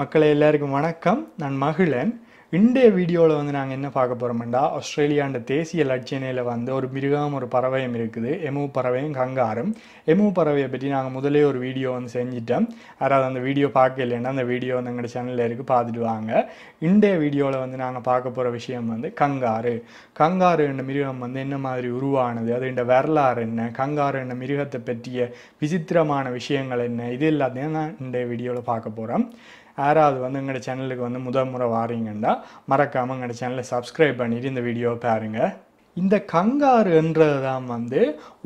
மக்களை எல்லாருக்கும் வணக்கம் நான் மகிழன் இன்றைய வீடியோவில் வந்து நாங்கள் என்ன பார்க்க போகிறோம்டா ஆஸ்திரேலியாண்ட தேசிய லட்சணையில் வந்து ஒரு மிருகம் ஒரு பறவையும் இருக்குது எமு பறவையும் கங்காரும் எமு பறவையை பற்றி நாங்கள் முதலே ஒரு வீடியோ வந்து செஞ்சிட்டோம் யாராவது அந்த வீடியோ பார்க்க இல்லைன்னா அந்த வீடியோ வந்து எங்களோட சேனலில் இருக்குது பார்த்துட்டு வாங்க இன்றைய வீடியோவில் வந்து நாங்கள் பார்க்க போகிற விஷயம் வந்து கங்காரு கங்காரு என்ற மிருகம் வந்து என்ன மாதிரி உருவானது அது என்ற வரலாறு என்ன கங்காறு என்ற மிருகத்தை பற்றிய விசித்திரமான விஷயங்கள் என்ன இது எல்லாத்தையும் நான் இன்றைய வீடியோவில் பார்க்க போகிறோம் யாராவது வந்து எங்களோட சேனலுக்கு வந்து முதல் முறை வாரீங்கன்னா மறக்காமல் எங்களோட சேனலை சப்ஸ்கிரைப் பண்ணிட்டு இந்த வீடியோவை பாருங்கள் இந்த கங்காரு தான் வந்து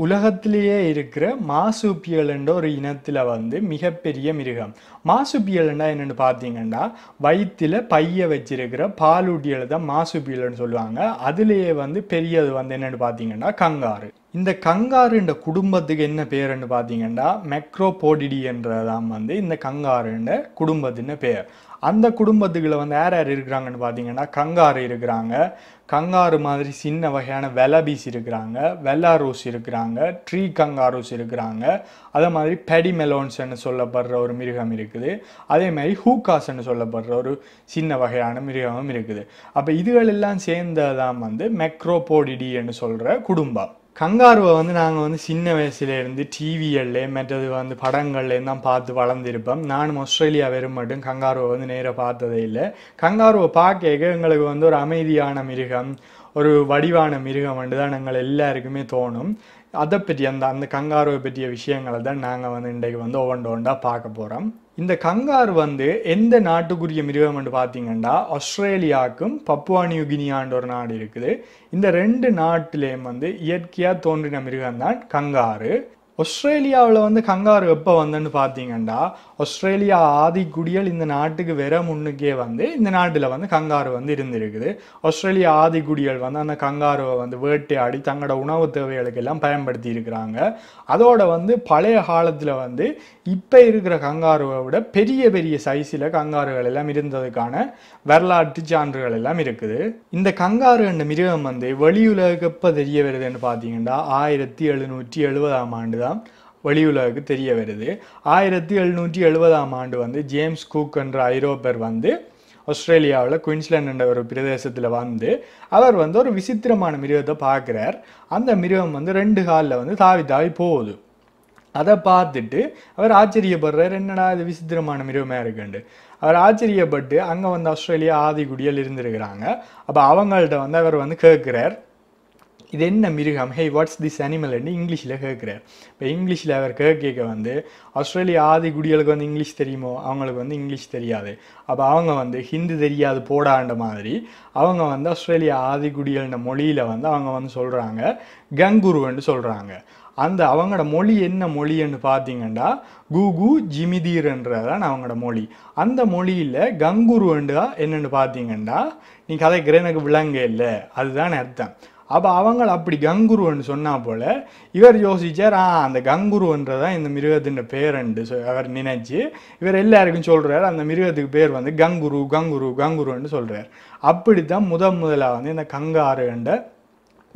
உலகத்திலேயே இருக்கிற மாசுப்பியல்ன்ற ஒரு இனத்தில் வந்து மிகப்பெரிய மிருகம் மாசுப்பியல்னா என்னென்னு பார்த்தீங்கன்னா வயிற்றில் பைய வச்சிருக்கிற பாலூட்டியில் தான் மாசுப்பியல்னு சொல்லுவாங்க அதுலேயே வந்து பெரியது வந்து என்னென்னு பார்த்தீங்கன்னா கங்காரு இந்த கங்காருன்ற குடும்பத்துக்கு என்ன பேருன்னு பார்த்தீங்கன்னா மெக்ரோபோடிடின்றதான் வந்து இந்த கங்காருன்ற குடும்பத்தின் பேர் அந்த குடும்பத்துக்குள்ள வந்து யார் யார் இருக்கிறாங்கன்னு பார்த்தீங்கன்னா கங்காரு இருக்கிறாங்க கங்காரு மாதிரி சின்ன வகையான வெலபீஸ் இருக்கிறாங்க வெல்லாரோஸ் இருக்கிறாங்க ட்ரீ கங்காரோஸ் இருக்கிறாங்க அதே மாதிரி பெடி மெலோன்ஸ்ன்னு சொல்லப்படுற ஒரு மிருகம் இருக்குது அதே மாதிரி ஹூகாஸ்ன்னு சொல்லப்படுற ஒரு சின்ன வகையான மிருகமும் இருக்குது அப்போ இதுகளெல்லாம் சேர்ந்ததான் வந்து மெக்ரோபோடிடின்னு சொல்கிற குடும்பம் கங்காருவை வந்து நாங்கள் வந்து சின்ன வயசுலேருந்து டிவியல்ல மற்றது வந்து படங்கள்லேருந்து தான் பார்த்து வளர்ந்துருப்போம் நானும் ஆஸ்திரேலியா வெறும் மட்டும் கங்காருவை வந்து நேராக பார்த்ததே இல்லை கங்காருவை பார்க்க எங்களுக்கு வந்து ஒரு அமைதியான மிருகம் ஒரு வடிவான மிருகம் வந்து தான் எங்கள் எல்லாருக்குமே தோணும் அதை பற்றி அந்த அந்த கங்காருவை பற்றிய விஷயங்களை தான் நாங்கள் வந்து இன்றைக்கு வந்து ஒவ்வொன்றோண்டா பார்க்க போகிறோம் இந்த கங்கார் வந்து எந்த நாட்டுக்குரிய மிருகம் என்று பார்த்தீங்கன்னா ஆஸ்திரேலியாவுக்கும் பப்புவா நியூகினியான்ற ஒரு நாடு இருக்குது இந்த ரெண்டு நாட்டிலேயும் வந்து இயற்கையாக தோன்றின மிருகம் தான் கங்காரு ஆஸ்திரேலியாவில் வந்து கங்காரு எப்போ வந்துன்னு பார்த்தீங்கன்னா ஆஸ்திரேலியா ஆதிக்குடியல் இந்த நாட்டுக்கு வெற முன்னுக்கே வந்து இந்த நாட்டில் வந்து கங்காரு வந்து இருந்திருக்குது ஆஸ்திரேலியா ஆதிக்குடியல் வந்து அந்த கங்காருவை வந்து வேட்டையாடி தங்களோட உணவு எல்லாம் பயன்படுத்தி இருக்கிறாங்க அதோட வந்து பழைய காலத்தில் வந்து இப்போ இருக்கிற கங்காருவை விட பெரிய பெரிய சைஸில் கங்காருகள் எல்லாம் இருந்ததுக்கான வரலாற்று சான்றுகள் எல்லாம் இருக்குது இந்த கங்காரு என்ற மிருகம் வந்து வெளியுலகப்போ தெரிய வருதுன்னு பார்த்தீங்கன்னா ஆயிரத்தி எழுநூற்றி எழுபதாம் ஆண்டு தான் வெளியுலகுக்கு தெரிய வருது ஆயிரத்தி எழுநூற்றி எழுபதாம் ஆண்டு வந்து ஜேம்ஸ் குக் என்ற ஐரோப்பர் வந்து ஆஸ்திரேலியாவில் குயின்ஸ்லாண்ட் என்ற ஒரு பிரதேசத்தில் வந்து அவர் வந்து ஒரு விசித்திரமான மிருகத்தை பார்க்குறார் அந்த மிருகம் வந்து ரெண்டு காலில் வந்து தாவி தாவி போகுது அதை பார்த்துட்டு அவர் ஆச்சரியப்படுறார் என்னடா இது விசித்திரமான மிருகமாக இருக்குண்டு அவர் ஆச்சரியப்பட்டு அங்கே வந்து ஆஸ்திரேலியா ஆதிக்குடியில் இருந்திருக்கிறாங்க அப்போ அவங்கள்ட்ட வந்து அவர் வந்து கேட்குறார் இது என்ன மிருகம் ஹே வாட்ஸ் திஸ் அனிமல்னு இங்கிலீஷில் கேட்குறார் இப்போ இங்கிலீஷில் அவர் கேட்க வந்து ஆஸ்திரேலியா ஆதி குடிகளுக்கு வந்து இங்கிலீஷ் தெரியுமோ அவங்களுக்கு வந்து இங்கிலீஷ் தெரியாது அப்போ அவங்க வந்து ஹிந்தி தெரியாது போடாண்ட மாதிரி அவங்க வந்து ஆஸ்திரேலியா ஆதி குடிகள்ன மொழியில் வந்து அவங்க வந்து சொல்கிறாங்க என்று சொல்கிறாங்க அந்த அவங்களோட மொழி என்ன மொழின்னு பார்த்தீங்கன்னா கூகு ஜிமிதீர்ன்றதான் அவங்களோட மொழி அந்த மொழியில் கங்குருவண்டா என்னென்னு பார்த்தீங்கன்னா நீ கதைக்கிற எனக்கு விளங்க இல்லை அதுதான் அர்த்தம் அப்போ அவங்கள அப்படி கங்குருவன் சொன்னால் போல் இவர் யோசிச்சார் ஆ அந்த தான் இந்த மிருகத்தின் பேருண்டு அவர் நினைச்சு இவர் எல்லாருக்கும் சொல்கிறார் அந்த மிருகத்துக்கு பேர் வந்து கங்குரு கங்குரு கங்குருன்னு சொல்கிறார் அப்படித்தான் முதன் முதலாக வந்து இந்த கங்காருன்ற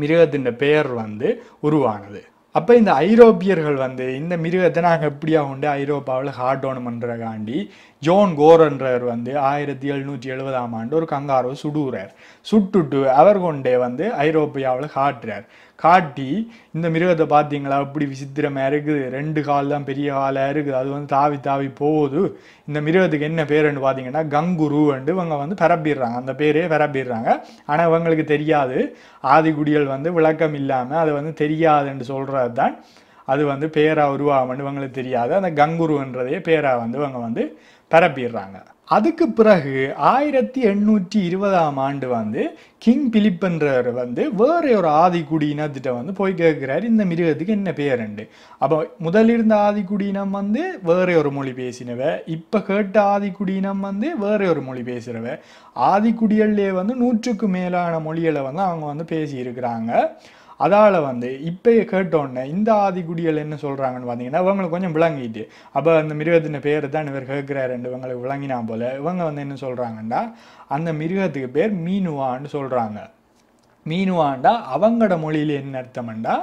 மிருகத்தின் பெயர் வந்து உருவானது அப்போ இந்த ஐரோப்பியர்கள் வந்து இந்த மிருகத்தை நாங்கள் எப்படியா உண்டு ஐரோப்பாவில் ஹார்டோனம் பண்ணுறக்காண்டி ஜோன் கோரன்றவர் வந்து ஆயிரத்தி எழுநூற்றி எழுபதாம் ஆண்டு ஒரு கங்காரோ சுடுகிறார் சுட்டுட்டு அவர் கொண்டே வந்து ஐரோப்பியாவில் காட்டுறார் காட்டி இந்த மிருகத்தை பார்த்தீங்களா அப்படி விசித்திரமாக இருக்குது ரெண்டு கால் தான் பெரிய காலாக இருக்குது அது வந்து தாவி தாவி போகுது இந்த மிருகத்துக்கு என்ன பேருன்னு பார்த்தீங்கன்னா வந்து இவங்க வந்து பரப்பிடுறாங்க அந்த பேரே பரப்பிடுறாங்க ஆனால் இவங்களுக்கு தெரியாது ஆதிகுடிகள் வந்து விளக்கம் இல்லாமல் அது வந்து தெரியாதுன்னு சொல்கிறது தான் அது வந்து பேராக உருவாகும்னு இவங்களுக்கு தெரியாது அந்த கங்குருன்றதே பேராக வந்து இவங்க வந்து பரப்பிடுறாங்க அதுக்கு பிறகு ஆயிரத்தி எண்ணூற்றி இருபதாம் ஆண்டு வந்து கிங் பிலிப்புன்றவர் வந்து வேற ஒரு ஆதிக்குடி வந்து போய் கேட்குறாரு இந்த மிருகத்துக்கு என்ன பேருண்டு அப்போ முதலிருந்த ஆதிக்குடியினம் வந்து வேற ஒரு மொழி பேசினவ இப்போ கேட்ட ஆதிக்குடியினம் வந்து வேற ஒரு மொழி பேசுகிறவ ஆதிக்குடிகள்லேயே வந்து நூற்றுக்கு மேலான மொழிகளை வந்து அவங்க வந்து பேசியிருக்கிறாங்க அதால் வந்து இப்போயே கேட்டோன்னே இந்த ஆதிகுடிகள் என்ன சொல்கிறாங்கன்னு பார்த்தீங்கன்னா இவங்களுக்கு கொஞ்சம் விளங்கிட்டு அப்போ அந்த மிருகத்தின் பேர் தான் இவர் ரெண்டு இவங்களுக்கு விளங்கினா போல் இவங்க வந்து என்ன சொல்கிறாங்கன்னா அந்த மிருகத்துக்கு பேர் மீனுவான்னு சொல்கிறாங்க மீனுவாண்டா அவங்களோட மொழியில் என்ன அர்த்தம்ண்டா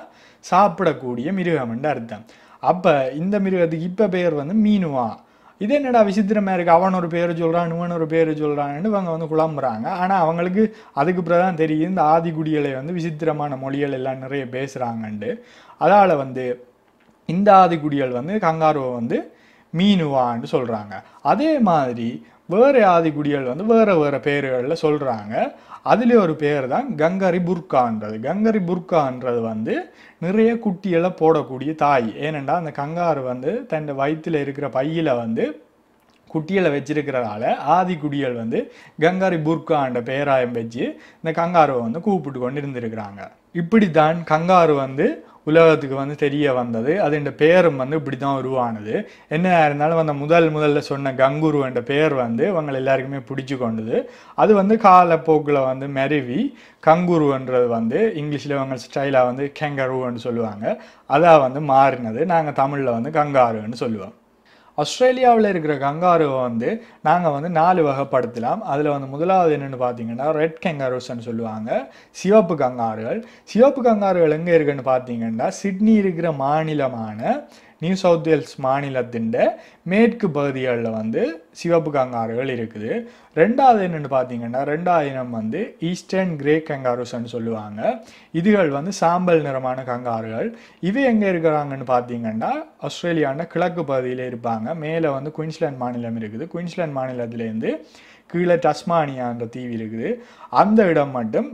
சாப்பிடக்கூடிய மிருகம்ன்ற அர்த்தம் அப்போ இந்த மிருகத்துக்கு இப்போ பேர் வந்து மீனுவான் இது என்னடா விசித்திரமே இருக்குது அவன் ஒரு பேரை சொல்கிறான் இவன் ஒரு பேரை சொல்கிறான்னு இவங்க வந்து குழம்புறாங்க ஆனால் அவங்களுக்கு அதுக்கு பிறகு தான் தெரியும் இந்த குடிகளை வந்து விசித்திரமான மொழிகள் எல்லாம் நிறைய பேசுகிறாங்கன்ட்டு அதால் வந்து இந்த குடிகள் வந்து கங்காருவை வந்து மீனுவான்னு சொல்கிறாங்க அதே மாதிரி வேறு ஆதிகுடிகள் வந்து வேறு வேறு பேர்களில் சொல்கிறாங்க அதிலே ஒரு பேர் தான் கங்கரி புர்கான்றது கங்கரி புர்கான்றது வந்து நிறைய குட்டிகளை போடக்கூடிய தாய் ஏனென்றால் அந்த கங்காறு வந்து தன் வயிற்றில் இருக்கிற பையில் வந்து குட்டிகளை வச்சிருக்கிறதால ஆதி குடிகள் வந்து கங்காரி புர்கான்ற பேராயம் வச்சு இந்த கங்காருவை வந்து கூப்பிட்டு கொண்டு இருந்திருக்கிறாங்க இப்படித்தான் கங்காரு வந்து உலகத்துக்கு வந்து தெரிய வந்தது அது என்ற பேரும் வந்து இப்படி தான் உருவானது என்ன இருந்தாலும் அந்த முதல் முதல்ல சொன்ன கங்குரு என்ற பெயர் வந்து இவங்க எல்லாருக்குமே பிடிச்சி கொண்டது அது வந்து காலப்போக்கில் வந்து மெருவி கங்குருன்றது வந்து இங்கிலீஷில் இவங்க ஸ்டைலாக வந்து கெங்கருன்னு சொல்லுவாங்க அதாக வந்து மாறினது நாங்கள் தமிழில் வந்து கங்காருன்னு சொல்லுவோம் ஆஸ்திரேலியாவில் இருக்கிற கங்காருவை வந்து நாங்கள் வந்து நாலு வகைப்படுத்தலாம் அதில் வந்து முதலாவது என்னென்னு பார்த்தீங்கன்னா ரெட் கெங்காரூஸ்ன்னு சொல்லுவாங்க சிவப்பு கங்காருகள் சிவப்பு கங்காருகள் எங்கே இருக்குன்னு பார்த்தீங்கன்னா சிட்னி இருக்கிற மாநிலமான நியூ சவுத் வேல்ஸ் மாநிலத்தின் மேற்கு பகுதிகளில் வந்து சிவப்பு கங்காறுகள் இருக்குது ரெண்டாவது என்னென்னு பார்த்தீங்கன்னா ரெண்டாயிரம் வந்து ஈஸ்டர்ன் கிரே கங்காருஸ்ன்னு சொல்லுவாங்க இதுகள் வந்து சாம்பல் நிறமான கங்காறுகள் இவை எங்கே இருக்கிறாங்கன்னு பார்த்தீங்கன்னா ஆஸ்திரேலியான கிழக்கு பகுதியில் இருப்பாங்க மேலே வந்து குயின்ஸ்லாண்ட் மாநிலம் இருக்குது குயின்ஸ்லாண்ட் மாநிலத்திலேருந்து கீழே டஸ்மானியான்ற தீவு இருக்குது அந்த இடம் மட்டும்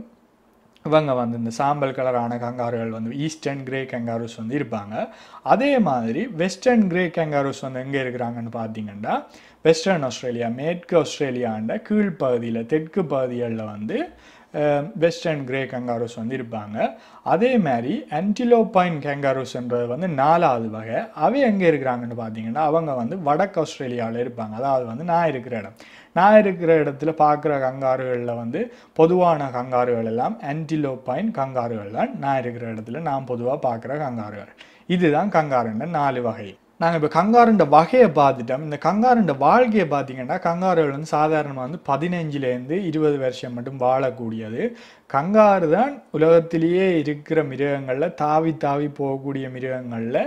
இவங்க வந்து இந்த சாம்பல் கலரான கங்காருகள் வந்து ஈஸ்டர்ன் கிரே கங்காரூஸ் வந்து இருப்பாங்க அதே மாதிரி வெஸ்டர்ன் கிரே கங்காரூஸ் வந்து எங்கே இருக்கிறாங்கன்னு பார்த்தீங்கன்னா வெஸ்டர்ன் ஆஸ்திரேலியா மேற்கு ஆஸ்திரேலியாண்ட கீழ்ப்பகுதியில் தெற்கு பகுதிகளில் வந்து வெஸ்டர்ன் கிரே கங்காரூஸ் வந்து இருப்பாங்க அதே மாதிரி ஆன்டிலோபைன் கேங்காரூஸ்ன்றது வந்து நாலாவது வகை அவை எங்கே இருக்கிறாங்கன்னு பார்த்தீங்கன்னா அவங்க வந்து வடக்கு ஆஸ்திரேலியாவில் இருப்பாங்க அதாவது வந்து நான் இருக்கிற இடம் நான் இருக்கிற இடத்துல பார்க்குற கங்காருகளில் வந்து பொதுவான கங்காறுகள் எல்லாம் ஆன்டிலோப்பைன் கங்காறுகள் தான் நான் இருக்கிற இடத்துல நான் பொதுவாக பார்க்குற கங்காருகள் இதுதான் கங்காருன்ற நாலு வகை நாங்கள் இப்போ கங்காருண்ட வகையை பார்த்துட்டோம் இந்த கங்காருண்ட வாழ்க்கையை பார்த்தீங்கன்னா கங்காருகள் வந்து சாதாரணமாக வந்து பதினஞ்சுலேருந்து இருபது வருஷம் மட்டும் வாழக்கூடியது கங்காரு தான் உலகத்திலேயே இருக்கிற மிருகங்களில் தாவி தாவி போகக்கூடிய மிருகங்களில்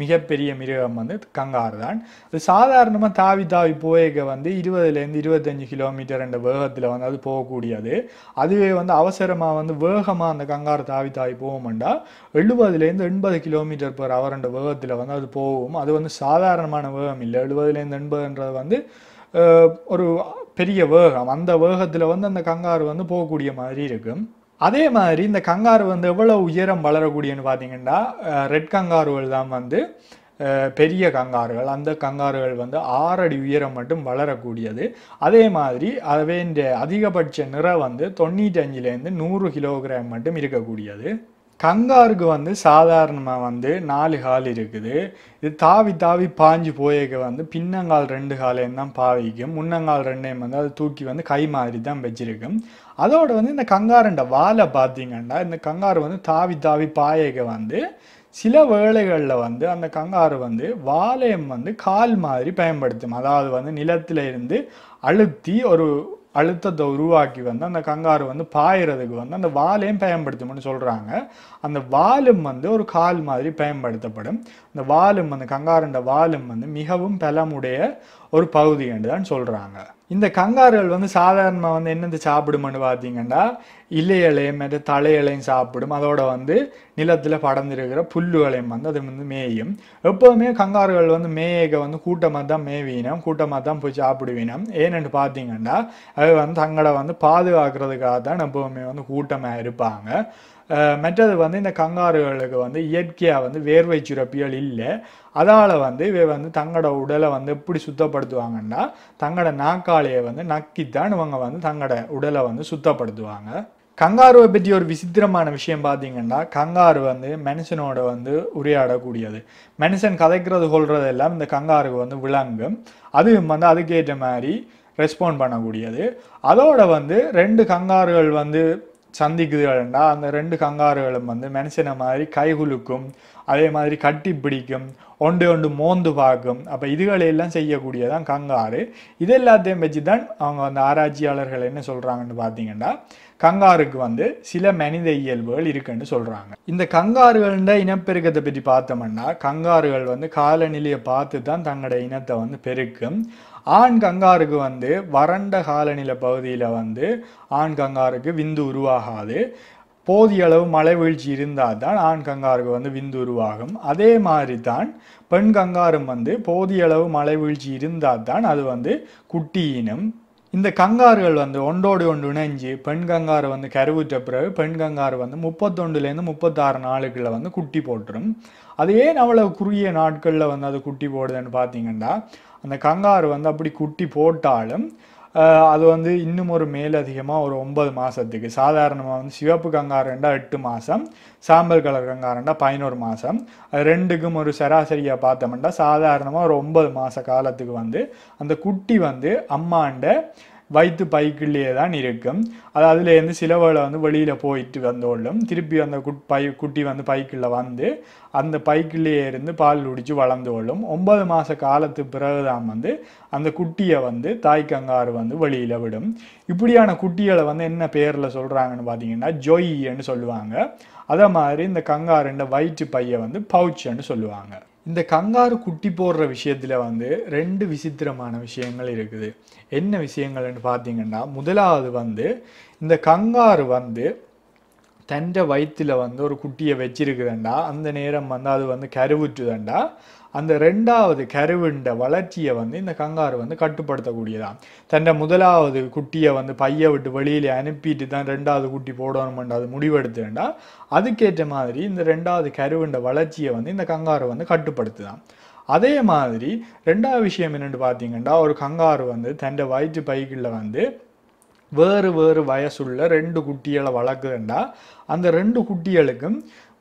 மிகப்பெரிய மிருகம் வந்து கங்காரு தான் அது சாதாரணமாக தாவி தாவி போயக்க வந்து இருபதுலேருந்து இருபத்தஞ்சி கிலோமீட்டர் என்ற வேகத்தில் வந்து அது போகக்கூடியது அதுவே வந்து அவசரமாக வந்து வேகமாக அந்த கங்காரு தாவி தாவி போகும்ண்டா எழுபதுலேருந்து எண்பது கிலோமீட்டர் பர் அவர் என்ற வேகத்தில் வந்து அது போகும் அது வந்து சாதாரணமான வேகம் இல்லை எழுபதுலேருந்து எண்பதுன்றது வந்து ஒரு பெரிய வேகம் அந்த வேகத்தில் வந்து அந்த கங்காரு வந்து போகக்கூடிய மாதிரி இருக்கும் அதே மாதிரி இந்த கங்காரு வந்து எவ்வளோ உயரம் வளரக்கூடியன்னு பார்த்தீங்கன்னா ரெட் கங்காருகள் தான் வந்து பெரிய கங்காறுகள் அந்த கங்காறுகள் வந்து ஆறடி உயரம் மட்டும் வளரக்கூடியது அதே மாதிரி அவைன்ற அதிகபட்ச நிறம் வந்து தொண்ணூற்றி அஞ்சுலேருந்து நூறு கிலோகிராம் மட்டும் இருக்கக்கூடியது கங்காருக்கு வந்து சாதாரணமாக வந்து நாலு கால் இருக்குது இது தாவி தாவி பாஞ்சு போயக்க வந்து பின்னங்கால் ரெண்டு காலையும் தான் பாவிக்கும் முன்னங்கால் ரெண்டையும் வந்து அது தூக்கி வந்து கை மாதிரி தான் வச்சிருக்கும் அதோடு வந்து இந்த கங்காரண்ட வாழை பார்த்தீங்கன்னா இந்த கங்காரு வந்து தாவி தாவி பாயக்க வந்து சில வேளைகளில் வந்து அந்த கங்காரு வந்து வாழையம் வந்து கால் மாதிரி பயன்படுத்தும் அதாவது வந்து நிலத்தில் இருந்து அழுத்தி ஒரு அழுத்தத்தை உருவாக்கி வந்து அந்த கங்காரு வந்து பாயிறதுக்கு வந்து அந்த வாலையும் பயன்படுத்தும்னு சொல்கிறாங்க அந்த வாலும் வந்து ஒரு கால் மாதிரி பயன்படுத்தப்படும் அந்த வாலும் அந்த கங்காருண்ட வாலும் வந்து மிகவும் பலமுடைய ஒரு பகுதி என்று தான் சொல்கிறாங்க இந்த கங்காறுகள் வந்து சாதாரணமாக வந்து என்னென்ன சாப்பிடுமென்னு பார்த்தீங்கன்னா இலையலையும் அது தலையலையும் சாப்பிடும் அதோட வந்து நிலத்தில் படர்ந்திருக்கிற புல்லுகளையும் வந்து அது வந்து மேயும் எப்போதுமே கங்காறுகள் வந்து மேயக வந்து கூட்டமாக தான் மேவீனம் கூட்டமாக தான் போய் சாப்பிடுவீனம் ஏன்னு பார்த்தீங்கன்னா அது வந்து தங்களை வந்து பாதுகாக்கிறதுக்காக தான் எப்போவுமே வந்து கூட்டமாக இருப்பாங்க மற்றது வந்து இந்த கங்காறுகளுக்கு வந்து இயற்கையாக வந்து வேர்வை சுரப்பிகள் இல்லை அதால் வந்து இவை வந்து தங்களோட உடலை வந்து எப்படி சுத்தப்படுத்துவாங்கன்னா தங்களோட நாக்காளியை வந்து நக்கித்தான் இவங்க வந்து தங்களோட உடலை வந்து சுத்தப்படுத்துவாங்க கங்காருவை பற்றி ஒரு விசித்திரமான விஷயம் பார்த்தீங்கன்னா கங்காரு வந்து மனுஷனோட வந்து உரையாடக்கூடியது மனுஷன் கதைக்கிறது கொள்றது எல்லாம் இந்த கங்காருக்கு வந்து விளங்கும் அதுவும் வந்து அதுக்கேற்ற மாதிரி ரெஸ்பாண்ட் பண்ணக்கூடியது அதோட வந்து ரெண்டு கங்காருகள் வந்து சந்திக்குதுகள்னா அந்த ரெண்டு கங்காறுகளும் வந்து மனுஷனை மாதிரி கைகுலுக்கும் அதே மாதிரி கட்டி பிடிக்கும் ஒன்று ஒன்று மோந்து பார்க்கும் அப்போ இதுகளையெல்லாம் செய்யக்கூடியதான் கங்காறு இது எல்லாத்தையும் வச்சு தான் அவங்க அந்த ஆராய்ச்சியாளர்கள் என்ன சொல்கிறாங்கன்னு பார்த்தீங்கன்னா கங்காருக்கு வந்து சில மனித இயல்புகள் இருக்குன்னு சொல்கிறாங்க இந்த கங்காறுகள இனப்பெருக்கத்தை பற்றி பார்த்தோம்னா கங்காறுகள் வந்து காலநிலையை பார்த்து தான் தங்களோட இனத்தை வந்து பெருக்கும் ஆண் கங்காருக்கு வந்து வறண்ட காலநில பகுதியில் வந்து ஆண் கங்காருக்கு விந்து உருவாகாது போதிய அளவு மழை வீழ்ச்சி இருந்தால் தான் ஆண் கங்காருக்கு வந்து விந்து உருவாகும் அதே மாதிரி தான் பெண் கங்காரும் வந்து போதிய அளவு மழை வீழ்ச்சி இருந்தால் தான் அது வந்து குட்டியினம் இந்த கங்கார்கள் வந்து ஒன்றோடு ஒன்று இணைஞ்சு பெண் கங்காரு வந்து கருவுற்ற பிறகு பெண் கங்காரு வந்து முப்பத்தொண்டுலேருந்து முப்பத்தாறு நாளுக்குள்ள வந்து குட்டி போட்டுரும் அது ஏன் அவ்வளவு குறுகிய நாட்களில் வந்து அது குட்டி போடுதுன்னு பார்த்தீங்கன்னா அந்த கங்காரு வந்து அப்படி குட்டி போட்டாலும் அது வந்து இன்னும் ஒரு மேலதிகமாக ஒரு ஒன்பது மாதத்துக்கு சாதாரணமாக வந்து சிவப்பு ரெண்டா எட்டு மாதம் சாம்பல் கலர் ரெண்டா பதினோரு மாதம் அது ரெண்டுக்கும் ஒரு சராசரியாக பார்த்தோம்னா சாதாரணமாக ஒரு ஒன்பது மாத காலத்துக்கு வந்து அந்த குட்டி வந்து அம்மாண்ட வைத்து பைக்குள்ளேயே தான் இருக்கும் அது அதுலேருந்து சில வந்து வெளியில் போயிட்டு வந்தோள்ளும் திருப்பி அந்த குட் பை குட்டி வந்து பைக்கில் வந்து அந்த பைக்குள்ளேயே இருந்து பால் குடித்து வளர்ந்தோள்ளும் ஒன்பது மாத காலத்து பிறகு தான் வந்து அந்த குட்டியை வந்து தாய் கங்காரு வந்து வெளியில் விடும் இப்படியான குட்டிகளை வந்து என்ன பேரில் சொல்கிறாங்கன்னு பார்த்தீங்கன்னா ஜொய்ன்னு சொல்லுவாங்க அதே மாதிரி இந்த கங்காருன்ற வயிற்று பையை வந்து பவுச்சுன்னு சொல்லுவாங்க இந்த கங்காரு குட்டி போடுற விஷயத்தில் வந்து ரெண்டு விசித்திரமான விஷயங்கள் இருக்குது என்ன விஷயங்கள்னு பார்த்தீங்கன்னா முதலாவது வந்து இந்த கங்காரு வந்து தன்ற வயிற்றில் வந்து ஒரு குட்டியை வச்சிருக்குதுண்டா அந்த நேரம் வந்து அது வந்து கருவுற்றுதண்டா அந்த ரெண்டாவது கருவிண்ட வளர்ச்சியை வந்து இந்த கங்காறு வந்து கட்டுப்படுத்தக்கூடியதான் தன்னை முதலாவது குட்டியை வந்து பையை விட்டு வெளியில் அனுப்பிட்டு தான் ரெண்டாவது குட்டி போடணுமென்ற அது முடிவெடுத்துட்டா அதுக்கேற்ற மாதிரி இந்த ரெண்டாவது கருவிண்ட வளர்ச்சியை வந்து இந்த கங்காறு வந்து கட்டுப்படுத்துதான் அதே மாதிரி ரெண்டாவது விஷயம் என்னென்னு பார்த்தீங்கன்னா ஒரு கங்காரு வந்து தன்னை வயிற்று பைகளில் வந்து வேறு வேறு வயசுள்ள ரெண்டு குட்டிகளை வளர்க்குதுண்டா அந்த ரெண்டு குட்டிகளுக்கும்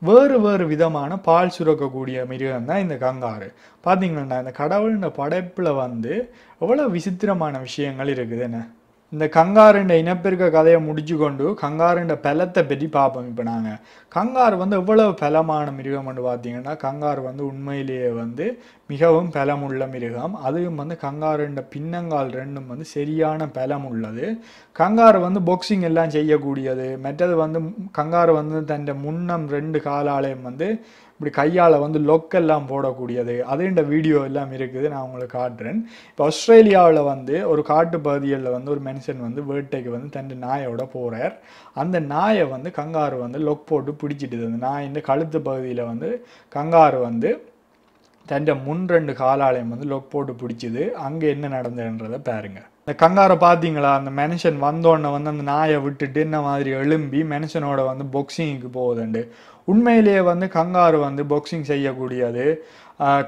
வேறு வேறு விதமான பால் சுரக்கக்கூடிய மிருகம் தான் இந்த கங்காரு பார்த்தீங்கன்னா இந்த கடவுளின் படைப்பில் வந்து எவ்வளோ விசித்திரமான விஷயங்கள் இருக்குதுன்னு இந்த கங்காருண்ட இனப்பெருக்க கதையை முடிச்சு கொண்டு கங்காருண்ட பலத்தை பற்றி பார்ப்போம் இப்போ நாங்கள் கங்கார் வந்து எவ்வளவு பலமான என்று பார்த்தீங்கன்னா கங்கார் வந்து உண்மையிலேயே வந்து மிகவும் பலமுள்ள மிருகம் அதுவும் வந்து கங்காருண்ட பின்னங்கால் ரெண்டும் வந்து சரியான பலம் உள்ளது கங்கார் வந்து பொக்ஸிங் எல்லாம் செய்யக்கூடியது மற்றது வந்து கங்கார் வந்து தன் முன்னம் ரெண்டு காலாலயம் வந்து இப்படி கையால் வந்து லொக்கெல்லாம் போடக்கூடியது அதுன்ற வீடியோ எல்லாம் இருக்குது நான் உங்களுக்கு காட்டுறேன் இப்போ ஆஸ்திரேலியாவில் வந்து ஒரு காட்டு பகுதியில் வந்து ஒரு மென்ஷன் வந்து வேட்டைக்கு வந்து தன் நாயோட போகிறார் அந்த நாயை வந்து கங்காறு வந்து லொக் போட்டு பிடிச்சிட்டு அந்த இந்த கழுத்து பகுதியில் வந்து கங்காறு வந்து தன் முன் ரெண்டு காலாலயம் வந்து லொக் போட்டு பிடிச்சிது அங்கே என்ன நடந்ததுன்றதை பாருங்கள் இந்த கங்காரை பார்த்தீங்களா அந்த மெனுஷன் வந்தோடனே வந்து அந்த நாயை விட்டுட்டு இந்த மாதிரி எழும்பி மெனுஷனோட வந்து பொக்ஸிங்க்கு போகுதுண்டு உண்மையிலேயே வந்து கங்காரு வந்து பொக்ஸிங் செய்யக்கூடியது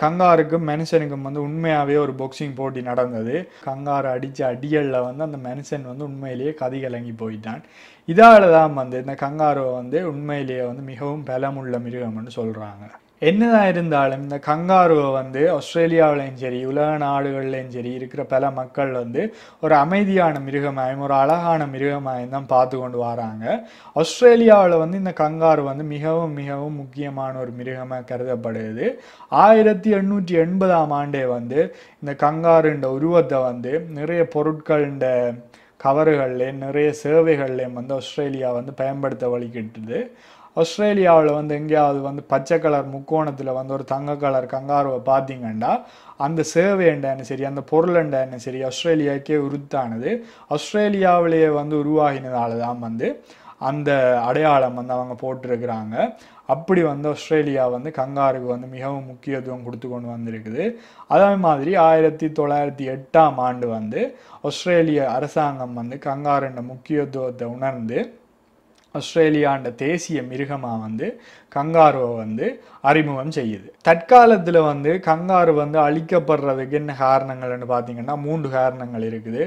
கங்காருக்கும் மெனுஷனுக்கும் வந்து உண்மையாகவே ஒரு பொக்ஸிங் போட்டி நடந்தது கங்காரு அடித்த அடிகளில் வந்து அந்த மெனுஷன் வந்து உண்மையிலேயே கதை கலங்கி போயிட்டான் இதால் தான் வந்து இந்த கங்காரை வந்து உண்மையிலேயே வந்து மிகவும் பலமுள்ள மிருகம்னு சொல்கிறாங்க என்னதான் இருந்தாலும் இந்த கங்காருவை வந்து ஆஸ்திரேலியாவிலையும் சரி உலக நாடுகள்லையும் சரி இருக்கிற பல மக்கள் வந்து ஒரு அமைதியான மிருகமாயும் ஒரு அழகான மிருகமாயும் தான் பார்த்து கொண்டு வராங்க ஆஸ்திரேலியாவில் வந்து இந்த கங்காரு வந்து மிகவும் மிகவும் முக்கியமான ஒரு மிருகமாக கருதப்படுது ஆயிரத்தி எண்ணூற்றி எண்பதாம் ஆண்டே வந்து இந்த கங்காருன்ற உருவத்தை வந்து நிறைய பொருட்கள்ன்ற கவர்கள்லேயும் நிறைய சேவைகள்லேயும் வந்து ஆஸ்திரேலியா வந்து பயன்படுத்த வழிகிட்டுது ஆஸ்திரேலியாவில் வந்து எங்கேயாவது வந்து பச்சை கலர் முக்கோணத்தில் வந்து ஒரு தங்க கலர் கங்காருவை பார்த்தீங்கன்னா அந்த சேவைண்டன்னு சரி அந்த என்ன சரி ஆஸ்திரேலியாவுக்கே உருத்தானது ஆஸ்திரேலியாவிலேயே வந்து உருவாகினதால தான் வந்து அந்த அடையாளம் வந்து அவங்க போட்டிருக்கிறாங்க அப்படி வந்து ஆஸ்திரேலியா வந்து கங்காருக்கு வந்து மிகவும் முக்கியத்துவம் கொடுத்து கொண்டு வந்திருக்குது அதே மாதிரி ஆயிரத்தி தொள்ளாயிரத்தி எட்டாம் ஆண்டு வந்து ஆஸ்திரேலிய அரசாங்கம் வந்து கங்காருன்ற முக்கியத்துவத்தை உணர்ந்து ஆஸ்திரேலியாண்ட தேசிய மிருகமாக வந்து கங்காருவை வந்து அறிமுகம் செய்யுது தற்காலத்தில் வந்து கங்காரு வந்து அழிக்கப்படுறதுக்கு என்ன காரணங்கள்னு பார்த்தீங்கன்னா மூன்று காரணங்கள் இருக்குது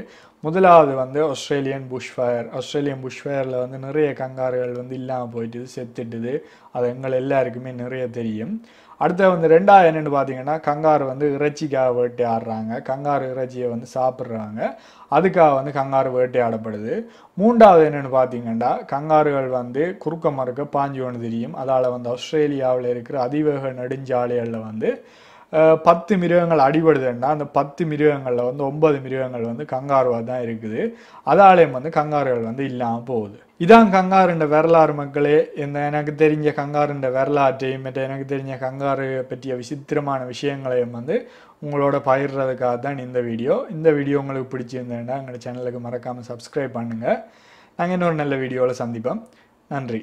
முதலாவது வந்து ஆஸ்திரேலியன் புஷ்ஃபயர் ஆஸ்திரேலியன் புஷ்ஃபயரில் வந்து நிறைய கங்காருகள் வந்து இல்லாமல் போயிட்டுது செத்துட்டுது அது எங்கள் எல்லாருக்குமே நிறைய தெரியும் அடுத்த வந்து ரெண்டாவது என்னென்னு பார்த்தீங்கன்னா கங்கார் வந்து இறைச்சிக்காக ஆடுறாங்க கங்கார் இறைச்சியை வந்து சாப்பிட்றாங்க அதுக்காக வந்து கங்காரு வேட்டையாடப்படுது மூன்றாவது என்னென்னு பார்த்தீங்கன்னா கங்காறுகள் வந்து குறுக்க மறுக்க பாஞ்சு ஒன்று தெரியும் அதால் வந்து ஆஸ்திரேலியாவில் இருக்கிற அதிவேக நெடுஞ்சாலைகளில் வந்து பத்து மிருகங்கள் அடிபடுதுன்னா அந்த பத்து மிருகங்களில் வந்து ஒன்பது மிருகங்கள் வந்து கங்காருவாக தான் இருக்குது அதாலேயும் வந்து கங்காருகள் வந்து இல்லாமல் போகுது இதான் கங்காருண்ட வரலாறு மக்களே இந்த எனக்கு தெரிஞ்ச கங்காருண்ட வரலாற்றையும் மற்ற எனக்கு தெரிஞ்ச கங்காரு பற்றிய விசித்திரமான விஷயங்களையும் வந்து உங்களோட பயிர்றதுக்காக தான் இந்த வீடியோ இந்த வீடியோ உங்களுக்கு பிடிச்சிருந்தேன்னா எங்களோட சேனலுக்கு மறக்காமல் சப்ஸ்கிரைப் பண்ணுங்கள் நாங்கள் இன்னொரு நல்ல வீடியோவில் சந்திப்போம் நன்றி